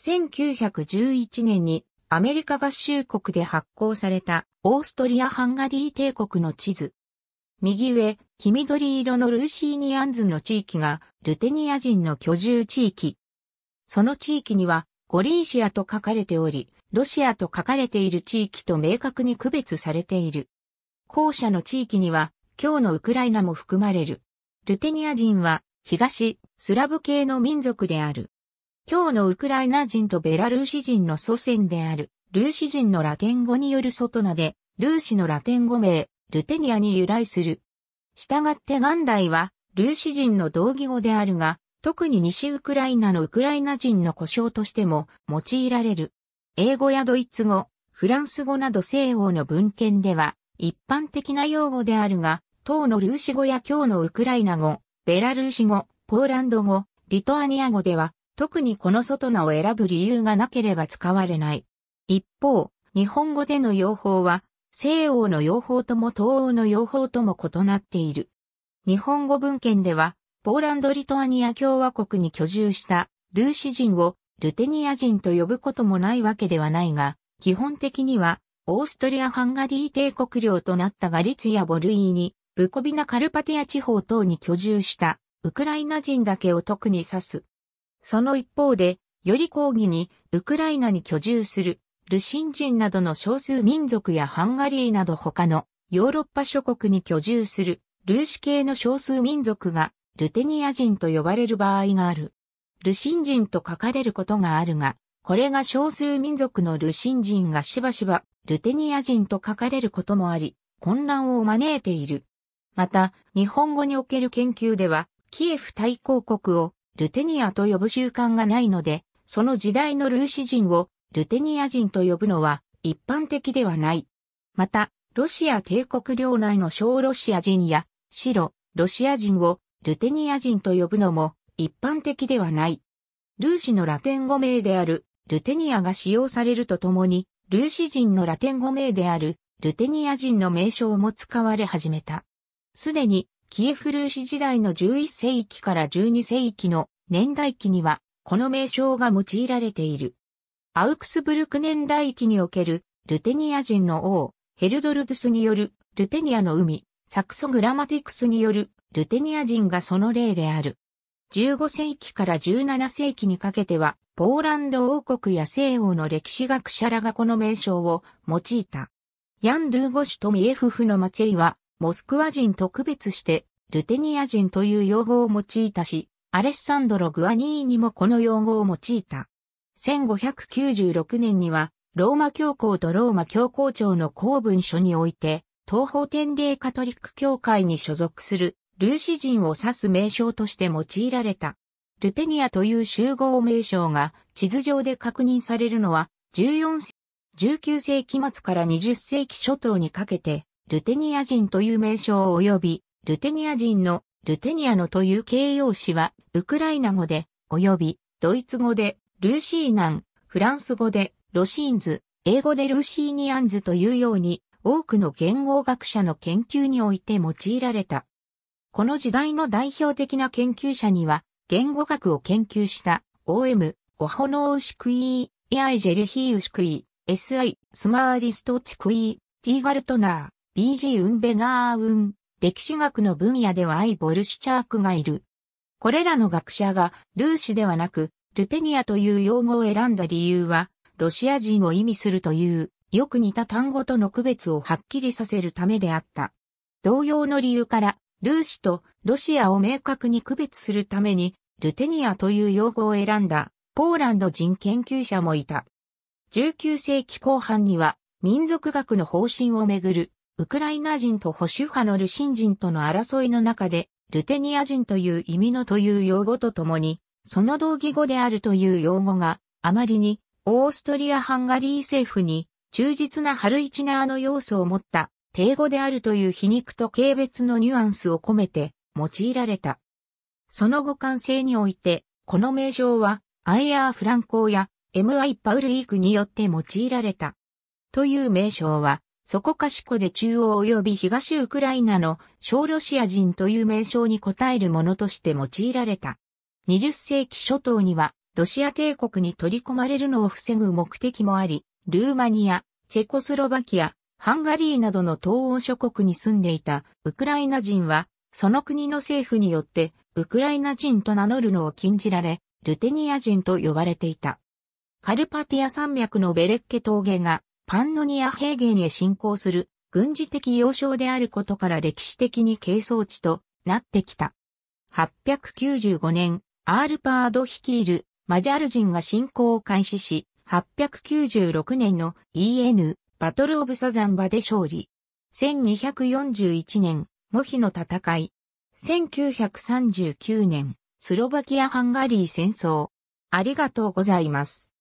1911年にアメリカ合衆国で発行されたオーストリア・ハンガリー帝国の地図。右上、黄緑色のルーシーニアンズの地域がルテニア人の居住地域。その地域にはゴリーシアと書かれており、ロシアと書かれている地域と明確に区別されている。後者の地域には今日のウクライナも含まれる。ルテニア人は東スラブ系の民族である。今日のウクライナ人とベラルーシ人の祖先である、ルーシ人のラテン語による外名で、ルーシのラテン語名、ルテニアに由来する。したがって元来は、ルーシ人の同義語であるが、特に西ウクライナのウクライナ人の故障としても用いられる。英語やドイツ語、フランス語など西欧の文献では、一般的な用語であるが、当のルーシ語や今日のウクライナ語、ベラルーシ語、ポーランド語、リトアニア語では、特にこの外名を選ぶ理由がなければ使われない。一方、日本語での用法は、西欧の用法とも東欧の用法とも異なっている。日本語文献では、ポーランド・リトアニア共和国に居住したルーシ人をルテニア人と呼ぶこともないわけではないが、基本的にはオーストリア・ハンガリー帝国領となったガリツィア・ボルイーニ、ブコビナ・カルパティア地方等に居住したウクライナ人だけを特に指す。その一方で、より抗議に、ウクライナに居住する、ルシン人などの少数民族やハンガリーなど他のヨーロッパ諸国に居住する、ルーシ系の少数民族が、ルテニア人と呼ばれる場合がある。ルシン人と書かれることがあるが、これが少数民族のルシン人がしばしば、ルテニア人と書かれることもあり、混乱を招いている。また、日本語における研究では、キエフ大公国をルテニアと呼ぶ習慣がないので、その時代のルーシ人をルテニア人と呼ぶのは一般的ではない。また、ロシア帝国領内の小ロシア人や白、ロシア人をルテニア人と呼ぶのも一般的ではない。ルーシのラテン語名であるルテニアが使用されるとともに、ルーシ人のラテン語名であるルテニア人の名称も使われ始めた。すでにキエフルーシ時代の11世紀から12世紀の年代記には、この名称が用いられている。アウクスブルク年代記における、ルテニア人の王、ヘルドルドゥスによる、ルテニアの海、サクソグラマティクスによる、ルテニア人がその例である。15世紀から17世紀にかけては、ポーランド王国や西欧の歴史学者らがこの名称を用いた。ヤンドゥーゴシュとミエフフのマチェイは、モスクワ人特別して、ルテニア人という用語を用いたし、アレッサンドロ・グアニーにもこの用語を用いた。1596年には、ローマ教皇とローマ教皇庁の公文書において、東方天霊カトリック教会に所属するルーシ人を指す名称として用いられた。ルテニアという集合名称が地図上で確認されるのは14世紀19世紀末から20世紀初頭にかけてルテニア人という名称及び、ルテニア人の、ルテニアのという形容詞は、ウクライナ語で、及び、ドイツ語で、ルーシーナン、フランス語で、ロシーンズ、英語でルーシーニアンズというように、多くの言語学者の研究において用いられた。この時代の代表的な研究者には、言語学を研究した、OM、オホノウシクイー、イアイジェルヒウシクイー、SI、スマーリストチクイー、ティーガルトナー、BG ウンベガーウン、歴史学の分野ではアイ・ボルシチャークがいる。これらの学者がルーシではなく、ルテニアという用語を選んだ理由は、ロシア人を意味するという、よく似た単語との区別をはっきりさせるためであった。同様の理由から、ルーシとロシアを明確に区別するために、ルテニアという用語を選んだ、ポーランド人研究者もいた。19世紀後半には、民族学の方針をめぐるウクライナ人と保守派のルシン人との争いの中で、ルテニア人という意味のという用語とともに、その同義語であるという用語があまりにオーストリア・ハンガリー政府に忠実なハルイチナーの要素を持った定語であるという皮肉と軽蔑のニュアンスを込めて用いられた。その互換性において、この名称はアアー・フランコーや MI パウルイークによって用いられた。という名称はそこかしこで中央及び東ウクライナの小ロシア人という名称に応えるものとして用いられた。20世紀初頭には、ロシア帝国に取り込まれるのを防ぐ目的もあり、ルーマニア、チェコスロバキア、ハンガリーなどの東欧諸国に住んでいたウクライナ人は、その国の政府によってウクライナ人と名乗るのを禁じられ、ルテニア人と呼ばれていた。カルパティア山脈のベレッケ峠がパンノニア平原へ侵攻する軍事的要衝であることから歴史的に係争地となってきた。895年、アールパード率いるマジャル人が侵攻を開始し、896年の EN バトルオブサザンバで勝利。1241年、モヒの戦い。1939年、スロバキア・ハンガリー戦争。ありがとうございます。